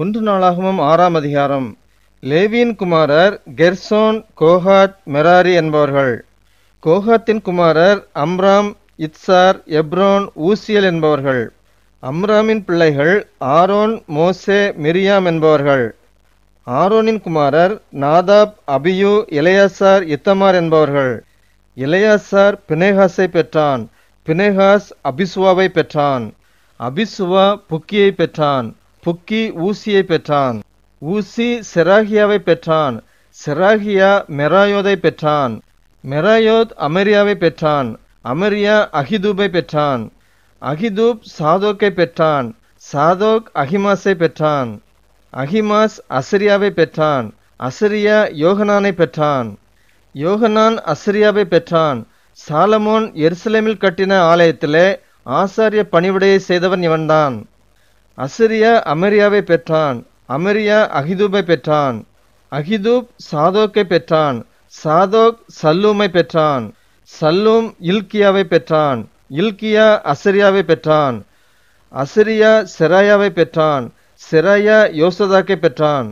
ஒன்று நாளாகவும் ஆறாம் அதிகாரம் லேவியின் குமாரர் கெர்சோன் கோஹாத் மெராரி என்பவர்கள் கோஹாத்தின் குமாரர் அம்ராம் இத்சார் எப்ரோன் ஊசியல் என்பவர்கள் அம்ராமின் பிள்ளைகள் ஆரோன் மோசே மிரியாம் என்பவர்கள் ஆரோனின் குமாரர் நாதாப் அபியு இளையாசார் இத்தமார் என்பவர்கள் இளையாசார் பினேகாஸை பெற்றான் பினேகாஸ் அபிசுவாவை பெற்றான் அபிசுவா புக்கியை பெற்றான் புக்கி ஊசியை பெற்றான் ஊசி செராகியாவை பெற்றான் செராகியா மெராயோதை பெற்றான் மெராயோத் அமெரியாவை பெற்றான் அமெரியா அகிதூபை பெற்றான் அகிதூப் சாதோக்கை பெற்றான் சாதோக் அஹிமாஸை பெற்றான் அஹிமாஸ் அசரியாவை பெற்றான் அசரியா யோகனானை பெற்றான் யோகனான் அசரியாவை பெற்றான் சாலமோன் எருசலேமில் கட்டின ஆலயத்திலே ஆசாரிய பணிவிடையை செய்தவன் இவன்தான் அசிரியா அமெரியாவை பெற்றான் அமரியா அகிதூபை பெற்றான் அகிதூப் சாதோக்கை பெற்றான் சாதோக் சல்லூமை பெற்றான் சல்லூம் இல்கியாவை பெற்றான் இல்கியா அசிரியாவை பெற்றான் அசிரியா செராயாவை பெற்றான் செராயா யோசதாக்கை பெற்றான்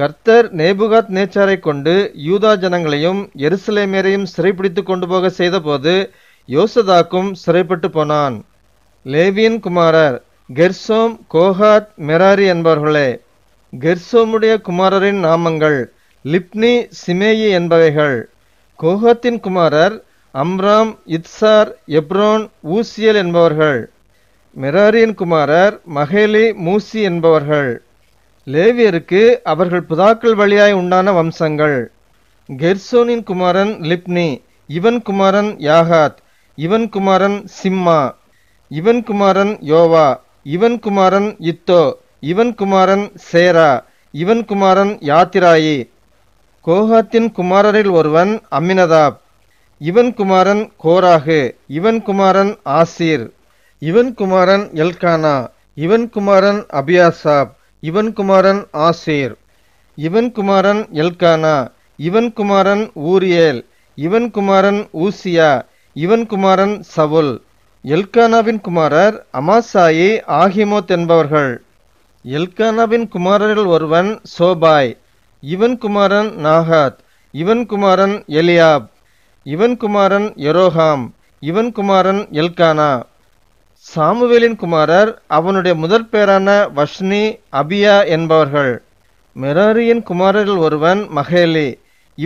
கர்த்தர் நேபுகாத் நேச்சாரை கொண்டு யூதா ஜனங்களையும் எருசலேமேரையும் சிறைப்பிடித்து கொண்டு போக செய்தபோது யோசதாக்கும் சிறைப்பட்டு போனான் லேவியின் குமாரர் கெர்சோம் கோஹாத் மெராரி என்பவர்களே கெர்சோமுடைய குமாரரின் நாமங்கள் லிப்னி சிமேயி என்பவைகள் கோஹத்தின் குமாரர் அம்ராம் இத்சார் எப்ரோன் ஊசியல் என்பவர்கள் மெராரியின் குமாரர் மகேலி மூசி என்பவர்கள் லேவியருக்கு அவர்கள் புதாக்கள் வழியாய் உண்டான வம்சங்கள் கெர்சோனின் குமாரன் லிப்னி இவன் குமாரன் யாகாத் இவன் குமாரன் சிம்மா இவன் குமாரன் யோவா இவன் குமாரன் இத்தோ இவன் குமாரன் சேரா இவன் குமாரன் யாத்திராயி கோஹாத்தின் குமாரரில் ஒருவன் அம்மினதாப் இவன் குமாரன் கோராகு இவன் குமாரன் ஆசீர் இவன் குமாரன் எல்கானா இவன் குமாரன் அபியாசாப் இவன் குமாரன் ஆசீர் இவன் குமாரன் எல்கானா இவன் குமாரன் ஊரியேல் இவன் குமாரன் ஊசியா இவன் குமாரன் சவுல் எல்கானாவின் குமாரர் அமாசாயி ஆஹிமோத் என்பவர்கள் எல்கானாவின் குமாரரில் ஒருவன் சோபாய் இவன் குமாரன் நாகாத் இவன் குமாரன் எலியாப் இவன் குமாரன் எரோஹாம் இவன் குமாரன் எல்கானா சாமுவேலின் குமாரர் அவனுடைய முதற் பேரான வஷ்னி அபியா என்பவர்கள் மெராரியின் குமாரரில் ஒருவன் மகேலி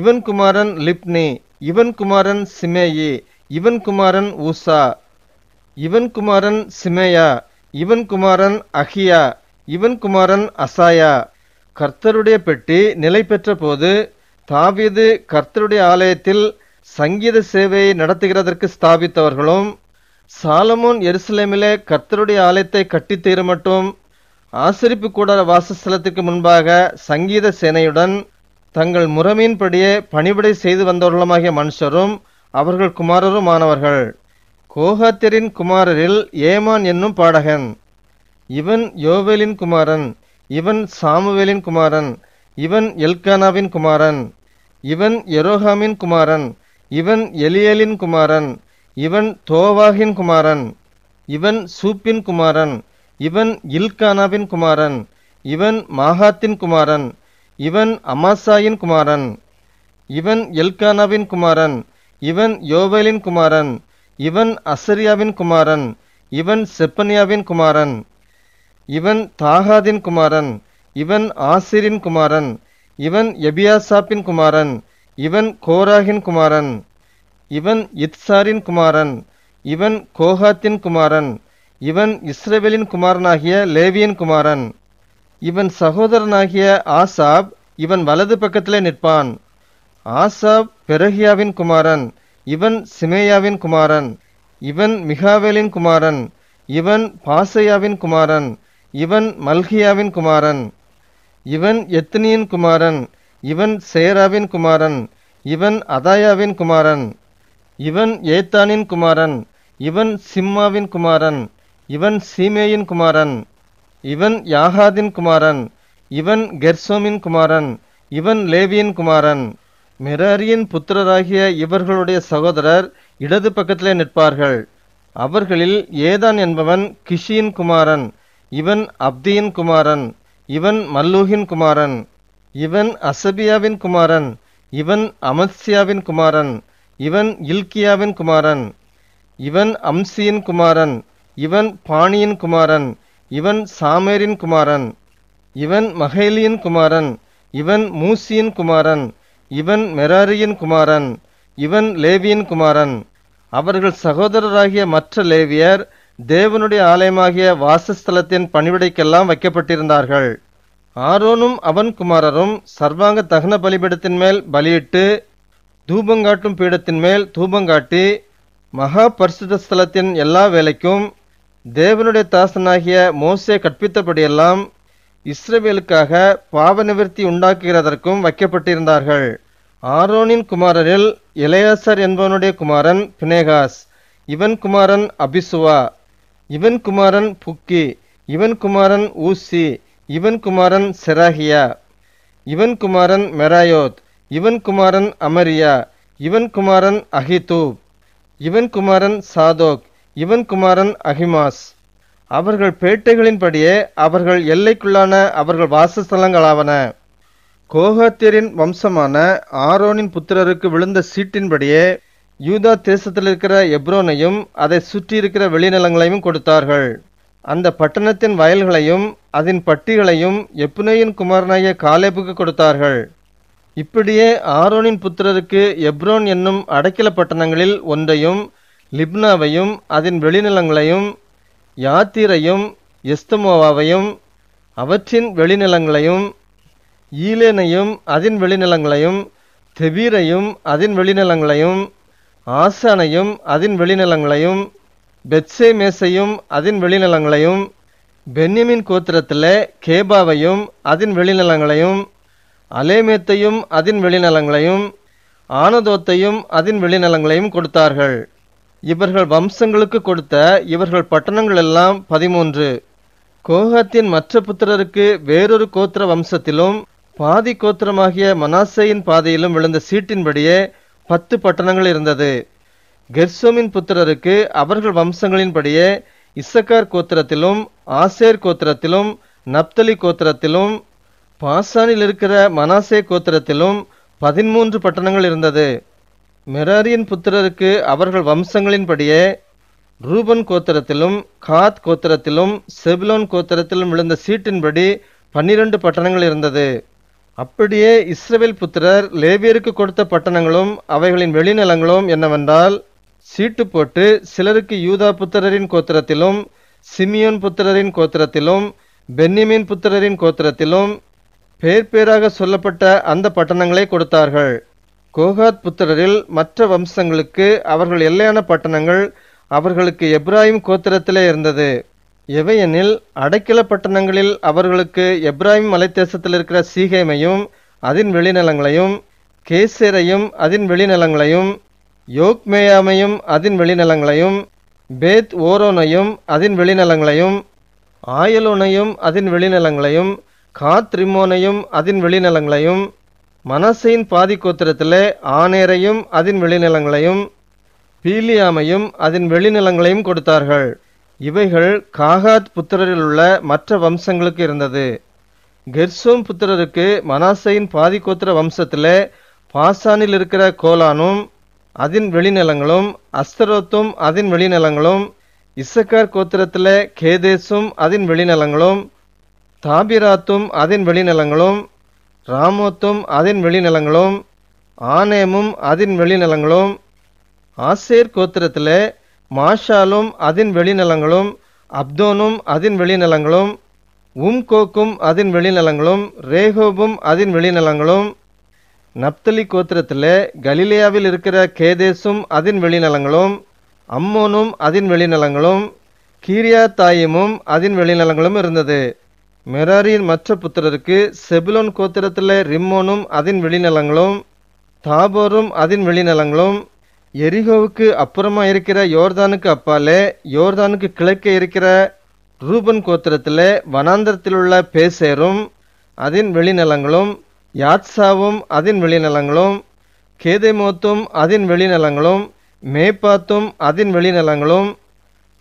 இவன் குமாரன் லிப்னி இவன் குமாரன் சிமேயி இவன் குமாரன் ஊசா இவன் குமாரன் சிமேயா இவன் குமாரன் அஹியா இவன் குமாரன் அசாயா கர்த்தருடைய பெட்டி நிலை பெற்ற போது தாவீது கர்த்தருடைய ஆலயத்தில் சங்கீத சேவையை நடத்துகிறதற்கு ஸ்தாபித்தவர்களும் சாலமோன் எருசலேமிலே கர்த்தருடைய ஆலயத்தை கட்டி மட்டும் ஆசிரிப்பு கூடார வாசஸ்தலத்துக்கு முன்பாக சங்கீத சேனையுடன் தங்கள் முறமையின்படியே பணிவிடை செய்து வந்தவர்களுமாகிய மனுஷரும் அவர்கள் குமாரரும் ஆனவர்கள் கோஹாத்திரின் குமாரரில் ஏமான் என்னும் பாடகன் இவன் யோவேலின் குமாரன் இவன் சாமுவேலின் குமாரன் இவன் எல்கானாவின் குமாரன் இவன் எரோஹாமின் குமாரன் இவன் எலியலின் குமாரன் இவன் தோவாகின் குமாரன் இவன் சூப்பின் குமாரன் இவன் இல்கானாவின் குமாரன் இவன் மாகாத்தின் குமாரன் இவன் அமாசாயின் குமாரன் இவன் எல்கானாவின் குமாரன் இவன் யோவேலின் குமாரன் இவன் அசரியாவின் குமாரன் இவன் செப்பனியாவின் குமாரன் இவன் தாகாதின் குமாரன் இவன் ஆசிரின் குமாரன் இவன் எபியாசாப்பின் குமாரன் இவன் கோராகின் குமாரன் இவன் இத்சாரின் குமாரன் இவன் கோஹாத்தின் குமாரன் இவன் இஸ்ரேவேலின் குமாரனாகிய லேவியின் குமாரன் இவன் சகோதரனாகிய ஆசாப் இவன் வலது பக்கத்திலே நிற்பான் ஆசாப் பெரஹியாவின் குமாரன் இவன் சிமேயாவின் குமாரன் இவன் மிகாவேலின் குமாரன் இவன் பாசையாவின் குமாரன் இவன் மல்கியாவின் குமாரன் இவன் எத்னியின் குமாரன் இவன் சேராவின் குமாரன் இவன் அதாயாவின் குமாரன் இவன் ஏத்தானின் குமாரன் இவன் சிம்மாவின் குமாரன் இவன் சீமேயின் குமாரன் இவன் யாகாதின் குமாரன் இவன் கெர்சோமின் குமாரன் இவன் லேவியின் குமாரன் மிராரியின் புத்திரராகிய இவர்களுடைய சகோதரர் இடது பக்கத்திலே நிற்பார்கள் அவர்களில் ஏதான் என்பவன் கிஷியின் குமாரன் இவன் அப்தியின் குமாரன் இவன் மல்லூகின் குமாரன் இவன் அசபியாவின் குமாரன் இவன் அமத்சியாவின் குமாரன் இவன் இல்கியாவின் குமாரன் இவன் அம்சியின் குமாரன் இவன் பாணியின் குமாரன் இவன் சாமேரின் குமாரன் இவன் மகேலியின் குமாரன் இவன் மூசியின் குமாரன் இவன் மெராரியின் குமாரன் இவன் லேவியின் குமாரன் அவர்கள் சகோதரராகிய மற்ற லேவியர் தேவனுடைய ஆலயமாகிய வாசஸ்தலத்தின் பணிவிடைக்கெல்லாம் வைக்கப்பட்டிருந்தார்கள் ஆரோனும் அவன் குமாரரும் சர்வாங்க தகன பலிபீடத்தின் மேல் பலியிட்டு தூபங்காட்டும் பீடத்தின் மேல் தூபங்காட்டி மகா பரிசுத்த ஸ்தலத்தின் எல்லா வேலைக்கும் தேவனுடைய தாசனாகிய மோசே கற்பித்தபடியெல்லாம் இஸ்ரவேலுக்காக பாவ நிவர்த்தி உண்டாக்குகிறதற்கும் வைக்கப்பட்டிருந்தார்கள் ஆரோனின் குமாரரில் இளையாசர் என்பவனுடைய குமாரன் பினேகாஸ் இவன் குமாரன் அபிசுவா இவன் குமாரன் புக்கி இவன் குமாரன் ஊசி இவன் குமாரன் செராகியா இவன் குமாரன் மெராயோத் இவன் குமாரன் அமரியா இவன் குமாரன் அஹிதூப் இவன் குமாரன் சாதோக் இவன் குமாரன் அஹிமாஸ் அவர்கள் பேட்டைகளின்படியே அவர்கள் எல்லைக்குள்ளான அவர்கள் வாசஸ்தலங்களாவன கோகாத்தியரின் வம்சமான ஆரோனின் புத்திரருக்கு விழுந்த சீட்டின்படியே யூதா தேசத்தில் இருக்கிற எப்ரோனையும் அதை சுற்றி இருக்கிற வெளிநிலங்களையும் கொடுத்தார்கள் அந்த பட்டணத்தின் வயல்களையும் அதன் பட்டிகளையும் எப்னேயின் குமாரனாய காலேபுக்கு கொடுத்தார்கள் இப்படியே ஆரோனின் புத்திரருக்கு எப்ரோன் என்னும் அடைக்கல பட்டணங்களில் ஒன்றையும் லிப்னாவையும் அதன் வெளிநிலங்களையும் யாத்திரையும் எஸ்தமோவாவையும் அவற்றின் வெளிநிலங்களையும் ஈலேனையும் அதன் வெளிநிலங்களையும் தெபீரையும் அதன் வெளிநிலங்களையும் ஆசானையும் அதன் வெளிநிலங்களையும் மேசையும் அதன் வெளிநிலங்களையும் பென்னிமின் கோத்திரத்தில் கேபாவையும் அதன் வெளிநிலங்களையும் அலேமேத்தையும் அதன் வெளிநிலங்களையும் ஆனதோத்தையும் அதன் வெளிநிலங்களையும் கொடுத்தார்கள் இவர்கள் வம்சங்களுக்கு கொடுத்த இவர்கள் பட்டணங்கள் எல்லாம் பதிமூன்று கோஹத்தின் மற்ற புத்திரருக்கு வேறொரு கோத்திர வம்சத்திலும் பாதி கோத்திரமாகிய மனாசையின் பாதையிலும் விழுந்த சீட்டின்படியே பத்து பட்டணங்கள் இருந்தது கெர்சோமின் புத்திரருக்கு அவர்கள் வம்சங்களின்படியே இசக்கார் கோத்திரத்திலும் ஆசேர் கோத்திரத்திலும் நப்தலி கோத்திரத்திலும் பாசானில் இருக்கிற மனாசே கோத்திரத்திலும் பதிமூன்று பட்டணங்கள் இருந்தது மெராரியின் புத்திரருக்கு அவர்கள் வம்சங்களின்படியே ரூபன் கோத்திரத்திலும் காத் கோத்திரத்திலும் செபிலோன் கோத்திரத்திலும் விழுந்த சீட்டின்படி பன்னிரண்டு பட்டணங்கள் இருந்தது அப்படியே இஸ்ரேல் புத்திரர் லேவியருக்கு கொடுத்த பட்டணங்களும் அவைகளின் வெளிநிலங்களும் என்னவென்றால் சீட்டு போட்டு சிலருக்கு யூதா புத்திரரின் கோத்திரத்திலும் சிமியோன் புத்திரரின் கோத்திரத்திலும் பென்னிமின் புத்திரரின் கோத்திரத்திலும் பேர் பேராக சொல்லப்பட்ட அந்த பட்டணங்களை கொடுத்தார்கள் கோகாத் புத்திரரில் மற்ற வம்சங்களுக்கு அவர்கள் எல்லையான பட்டணங்கள் அவர்களுக்கு எப்ராஹிம் கோத்திரத்திலே இருந்தது எவையெனில் அடைக்கல பட்டணங்களில் அவர்களுக்கு எப்ராஹிம் மலைத்தேசத்தில் இருக்கிற சீகைமையும் அதன் வெளிநிலங்களையும் கேசேரையும் அதன் வெளிநிலங்களையும் யோக்மேயாமையும் அதன் வெளிநிலங்களையும் பேத் ஓரோனையும் அதன் வெளிநிலங்களையும் ஆயலோனையும் அதன் வெளிநிலங்களையும் காத்ரிமோனையும் அதன் வெளிநிலங்களையும் மனசையின் பாதி கோத்திரத்தில் ஆனேரையும் அதன் வெளிநிலங்களையும் பீலியாமையும் அதன் வெளிநிலங்களையும் கொடுத்தார்கள் இவைகள் காகாத் புத்திரரில் உள்ள மற்ற வம்சங்களுக்கு இருந்தது கெர்சோம் புத்திரருக்கு மனாசையின் பாதிக்கோத்திர வம்சத்தில் பாசானில் இருக்கிற கோலானும் அதன் வெளிநிலங்களும் அஸ்தரோத்தும் அதன் வெளிநிலங்களும் இசக்கார் கோத்திரத்தில் கேதேசும் அதன் வெளிநிலங்களும் தாபிராத்தும் அதன் வெளிநிலங்களும் ராமோத்தும் அதன் வெளிநிலங்களும் ஆனேமும் அதன் வெளிநிலங்களும் ஆசேர் கோத்திரத்தில் மாஷாலும் அதன் வெளிநிலங்களும் அப்தோனும் அதன் வெளிநிலங்களும் உம்கோக்கும் அதன் வெளிநிலங்களும் ரேகோபும் அதன் வெளிநிலங்களும் நப்தலி கோத்திரத்தில் கலிலியாவில் இருக்கிற கேதேசும் அதன் வெளிநிலங்களும் அம்மோனும் அதன் வெளிநிலங்களும் கீரியா தாயமும் அதன் வெளிநிலங்களும் இருந்தது மெராரியின் மற்ற புத்திரருக்கு செபிலோன் கோத்திரத்தில் ரிம்மோனும் அதன் வெளிநிலங்களும் தாபோரும் அதன் வெளிநிலங்களும் எரிகோவுக்கு அப்புறமா இருக்கிற யோர்தானுக்கு அப்பாலே யோர்தானுக்கு கிழக்கே இருக்கிற ரூபன் கோத்திரத்தில் வனாந்தரத்தில் உள்ள பேசேரும் அதன் வெளிநிலங்களும் யாத்சாவும் அதன் வெளிநிலங்களும் கேதைமோத்தும் அதன் வெளிநிலங்களும் மேப்பாத்தும் அதன் வெளிநிலங்களும்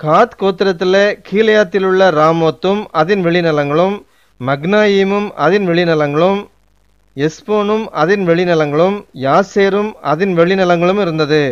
காத் கோத்திரத்தில் கீழயாத்தில் உள்ள ராமோத்தும் அதன் வெளிநலங்களும் மக்னாயீமும் அதன் வெளிநலங்களும் எஸ்போனும் அதன் வெளிநலங்களும் யாசேரும் அதன் வெளிநலங்களும் இருந்தது